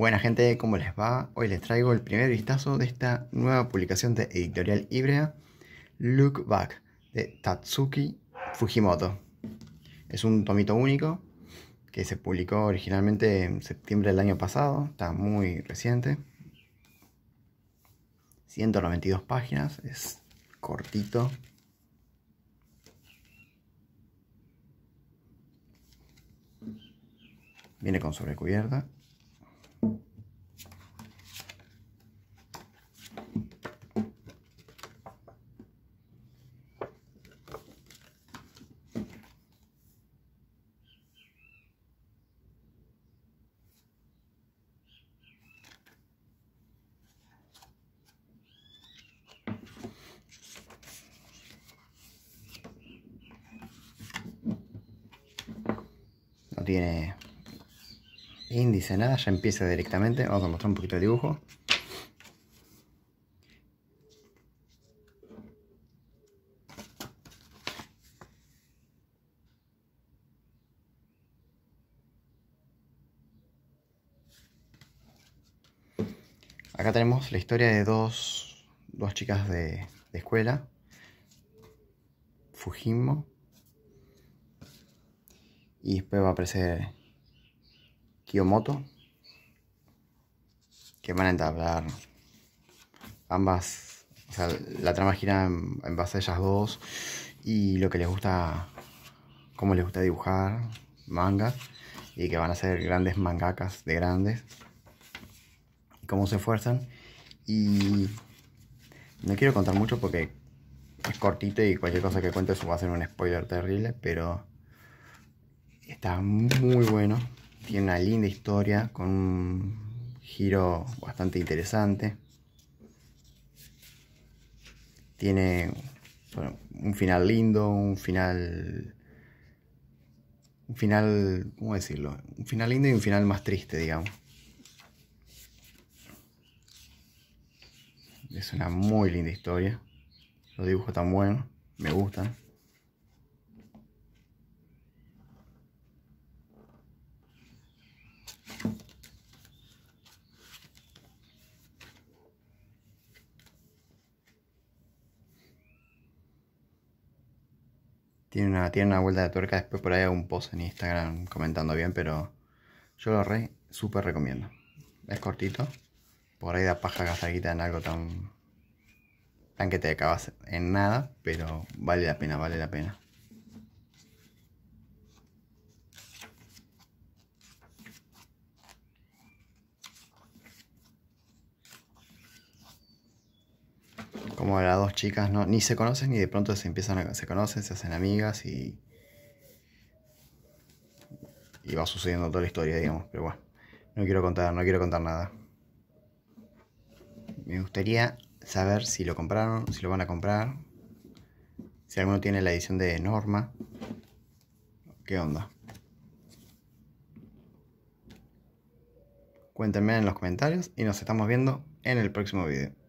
Buena gente, ¿cómo les va? Hoy les traigo el primer vistazo de esta nueva publicación de Editorial Híbrida, Look Back, de Tatsuki Fujimoto. Es un tomito único que se publicó originalmente en septiembre del año pasado, está muy reciente. 192 páginas, es cortito, Viene con sobrecubierta. tiene índice, nada, ya empieza directamente. Vamos a mostrar un poquito de dibujo. Acá tenemos la historia de dos, dos chicas de, de escuela, Fujimo y después va a aparecer Kiyomoto que van a entablar ambas o sea, la trama gira en, base a ellas dos y lo que les gusta cómo les gusta dibujar mangas y que van a ser grandes mangakas de grandes y cómo se esfuerzan y no quiero contar mucho porque es cortito y cualquier cosa que cuente eso va a ser un spoiler terrible pero Está muy bueno. Tiene una linda historia con un giro bastante interesante. Tiene un final lindo, un final... Un final, ¿cómo decirlo? Un final lindo y un final más triste, digamos. Es una muy linda historia. Los dibujos tan buenos, me gustan. Tiene una, tiene una vuelta de tuerca, después por ahí hago un post en Instagram comentando bien, pero yo lo re, súper recomiendo. Es cortito, por ahí da paja cazaguita en algo tan, tan que te acabas en nada, pero vale la pena, vale la pena. como las dos chicas no, ni se conocen ni de pronto se empiezan a, se conocen, se hacen amigas y, y va sucediendo toda la historia, digamos. Pero bueno, no quiero contar, no quiero contar nada. Me gustaría saber si lo compraron, si lo van a comprar, si alguno tiene la edición de Norma. ¿Qué onda? Cuéntenme en los comentarios y nos estamos viendo en el próximo video.